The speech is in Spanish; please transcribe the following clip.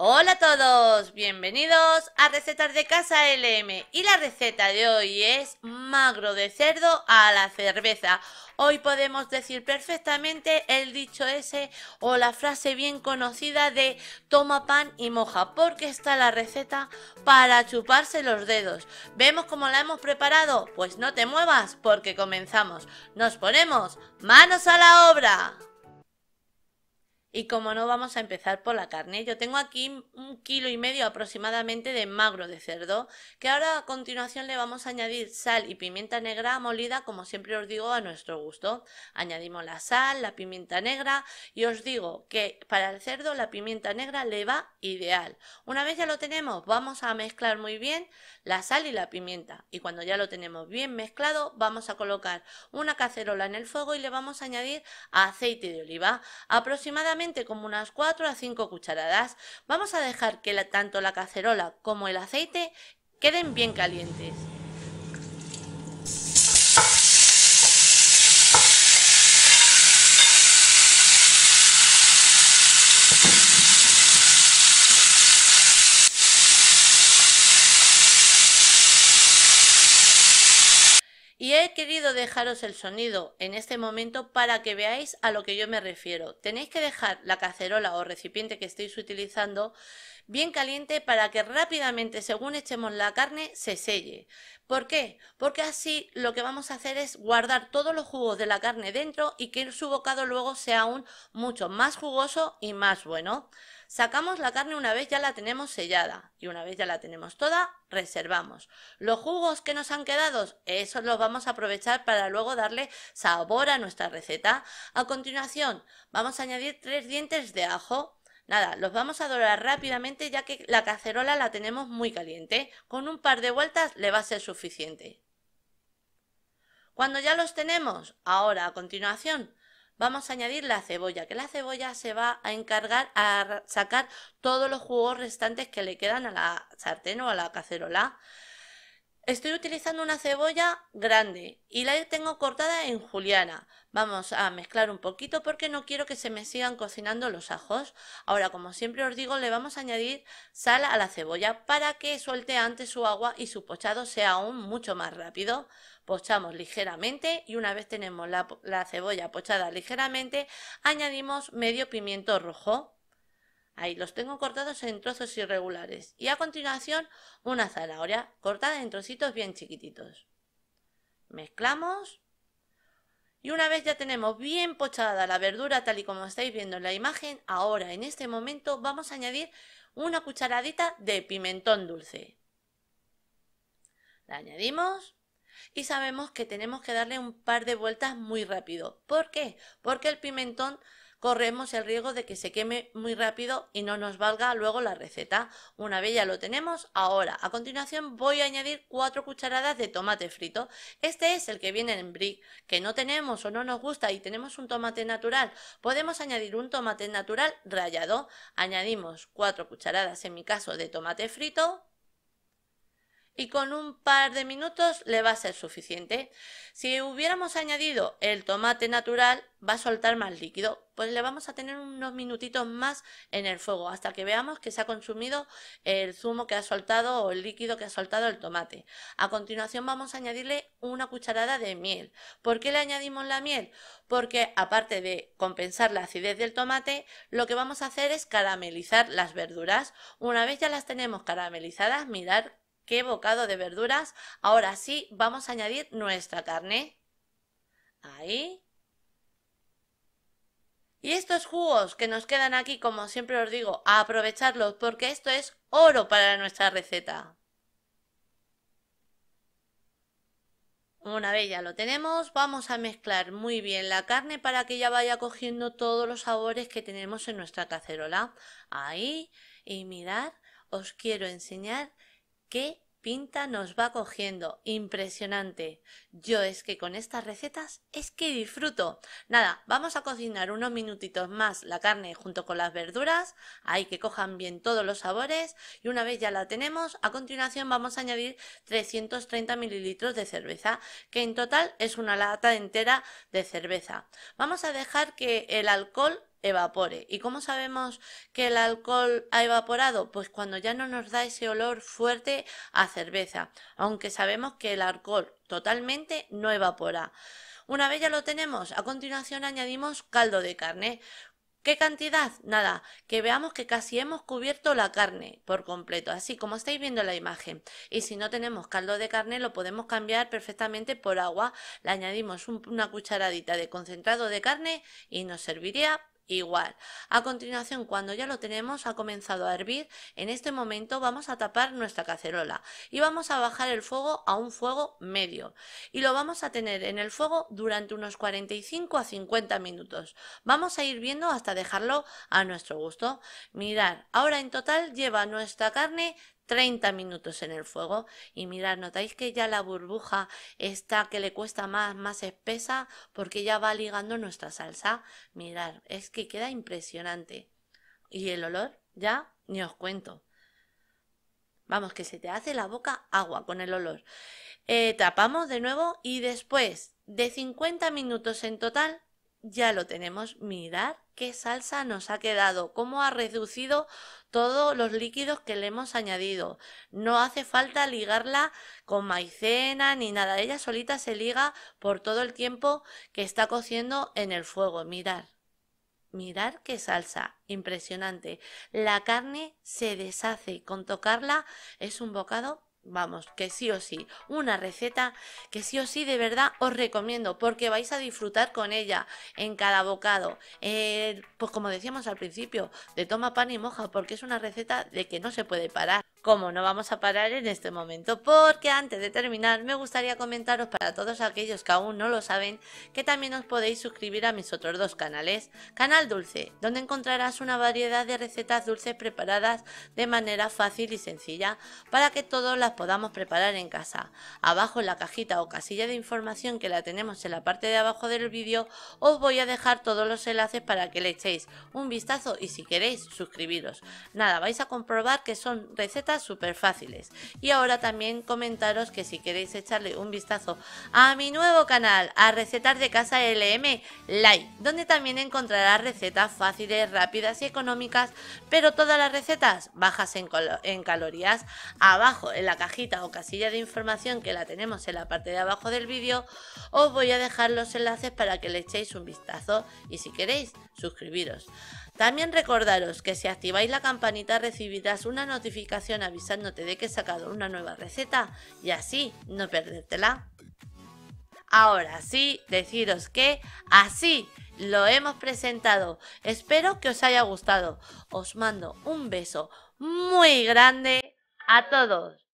Hola a todos, bienvenidos a Recetas de Casa LM y la receta de hoy es magro de cerdo a la cerveza. Hoy podemos decir perfectamente el dicho ese o la frase bien conocida de toma pan y moja porque está la receta para chuparse los dedos. ¿Vemos cómo la hemos preparado? Pues no te muevas porque comenzamos. Nos ponemos manos a la obra. Y como no vamos a empezar por la carne, yo tengo aquí un kilo y medio aproximadamente de magro de cerdo, que ahora a continuación le vamos a añadir sal y pimienta negra molida, como siempre os digo, a nuestro gusto. Añadimos la sal, la pimienta negra y os digo que para el cerdo la pimienta negra le va ideal. Una vez ya lo tenemos, vamos a mezclar muy bien la sal y la pimienta. Y cuando ya lo tenemos bien mezclado, vamos a colocar una cacerola en el fuego y le vamos a añadir aceite de oliva, aproximadamente como unas 4 a 5 cucharadas. Vamos a dejar que tanto la cacerola como el aceite queden bien calientes. querido dejaros el sonido en este momento para que veáis a lo que yo me refiero. Tenéis que dejar la cacerola o recipiente que estéis utilizando bien caliente para que rápidamente, según echemos la carne, se selle. ¿Por qué? Porque así lo que vamos a hacer es guardar todos los jugos de la carne dentro y que su bocado luego sea aún mucho más jugoso y más bueno. Sacamos la carne una vez ya la tenemos sellada y una vez ya la tenemos toda, reservamos. Los jugos que nos han quedado, esos los vamos a aprovechar para luego darle sabor a nuestra receta. A continuación, vamos a añadir tres dientes de ajo Nada, los vamos a dorar rápidamente ya que la cacerola la tenemos muy caliente. Con un par de vueltas le va a ser suficiente. Cuando ya los tenemos, ahora a continuación, vamos a añadir la cebolla, que la cebolla se va a encargar a sacar todos los jugos restantes que le quedan a la sartén o a la cacerola. Estoy utilizando una cebolla grande y la tengo cortada en juliana. Vamos a mezclar un poquito porque no quiero que se me sigan cocinando los ajos. Ahora, como siempre os digo, le vamos a añadir sal a la cebolla para que suelte antes su agua y su pochado sea aún mucho más rápido. Pochamos ligeramente y una vez tenemos la, cebolla pochada ligeramente, añadimos medio pimiento rojo. Ahí los tengo cortados en trozos irregulares. Y a continuación una zanahoria cortada en trocitos bien chiquititos. Mezclamos. Y una vez ya tenemos bien pochada la verdura tal y como estáis viendo en la imagen, ahora en este momento vamos a añadir una cucharadita de pimentón dulce. La añadimos y sabemos que tenemos que darle un par de vueltas muy rápido. ¿Por qué? Porque el pimentón corremos el riesgo de que se queme muy rápido y no nos valga luego la receta. Una vez ya lo tenemos, ahora a continuación voy a añadir 4 cucharadas de tomate frito. Este es el que viene en brick, que no tenemos o no nos gusta y tenemos un tomate natural. Podemos añadir un tomate natural rallado. Añadimos 4 cucharadas en mi caso de tomate frito, y con un par de minutos le va a ser suficiente. Si hubiéramos añadido el tomate natural, va a soltar más líquido, pues le vamos a tener unos minutitos más en el fuego hasta que veamos que se ha consumido el zumo que ha soltado o el líquido que ha soltado el tomate. A continuación vamos a añadirle una cucharada de miel. ¿Por qué le añadimos la miel? Porque aparte de compensar la acidez del tomate, lo que vamos a hacer es caramelizar las verduras. Una vez ya las tenemos caramelizadas, mirar qué bocado de verduras. Ahora sí, vamos a añadir nuestra carne. Ahí. Y estos jugos que nos quedan aquí, como siempre os digo, a aprovecharlos porque esto es oro para nuestra receta. Una vez ya lo tenemos, vamos a mezclar muy bien la carne para que ya vaya cogiendo todos los sabores que tenemos en nuestra cacerola. Ahí, y mirad, os quiero enseñar qué pinta nos va cogiendo, impresionante. Yo es que con estas recetas es que disfruto. Nada, vamos a cocinar unos minutitos más la carne junto con las verduras, hay que cojan bien todos los sabores y una vez ya la tenemos, a continuación vamos a añadir 330 mililitros de cerveza, que en total es una lata entera de cerveza. Vamos a dejar que el alcohol evapore. ¿Y cómo sabemos que el alcohol ha evaporado? Pues cuando ya no nos da ese olor fuerte a cerveza, aunque sabemos que el alcohol totalmente no evapora. Una vez ya lo tenemos, a continuación añadimos caldo de carne. ¿Qué cantidad? Nada, que veamos que casi hemos cubierto la carne por completo, así como estáis viendo la imagen. Y si no tenemos caldo de carne, lo podemos cambiar perfectamente por agua. Le añadimos una cucharadita de concentrado de carne y nos serviría igual. A continuación, cuando ya lo tenemos, ha comenzado a hervir, en este momento vamos a tapar nuestra cacerola y vamos a bajar el fuego a un fuego medio y lo vamos a tener en el fuego durante unos 45 a 50 minutos. Vamos a ir viendo hasta dejarlo a nuestro gusto. Mirad, ahora en total lleva nuestra carne 30 minutos en el fuego y mirad, notáis que ya la burbuja está que le cuesta más, más espesa porque ya va ligando nuestra salsa. Mirad, es que queda impresionante. Y el olor, ya ni os cuento. Vamos, que se te hace la boca agua con el olor. Eh, tapamos de nuevo y después de 50 minutos en total ya lo tenemos. Mirad qué salsa nos ha quedado, cómo ha reducido todos los líquidos que le hemos añadido. No hace falta ligarla con maicena ni nada, ella solita se liga por todo el tiempo que está cociendo en el fuego. Mirar. Mirar qué salsa, impresionante. La carne se deshace, con tocarla es un bocado vamos, que sí o sí, una receta que sí o sí de verdad os recomiendo porque vais a disfrutar con ella en cada bocado. Eh, pues como decíamos al principio, de toma pan y moja porque es una receta de que no se puede parar como no vamos a parar en este momento, porque antes de terminar me gustaría comentaros para todos aquellos que aún no lo saben que también os podéis suscribir a mis otros dos canales, Canal Dulce, donde encontrarás una variedad de recetas dulces preparadas de manera fácil y sencilla para que todos las podamos preparar en casa. Abajo en la cajita o casilla de información que la tenemos en la parte de abajo del vídeo os voy a dejar todos los enlaces para que le echéis un vistazo y si queréis suscribiros. Nada, vais a comprobar que son recetas súper fáciles. Y ahora también comentaros que si queréis echarle un vistazo a mi nuevo canal, a Recetas de Casa LM like donde también encontrarás recetas fáciles, rápidas y económicas, pero todas las recetas bajas en, en calorías. Abajo en la cajita o casilla de información que la tenemos en la parte de abajo del vídeo, os voy a dejar los enlaces para que le echéis un vistazo y si queréis, suscribiros. También recordaros que si activáis la campanita recibirás una notificación avisándote de que he sacado una nueva receta y así no perdértela. Ahora sí, deciros que así lo hemos presentado. Espero que os haya gustado. Os mando un beso muy grande a todos.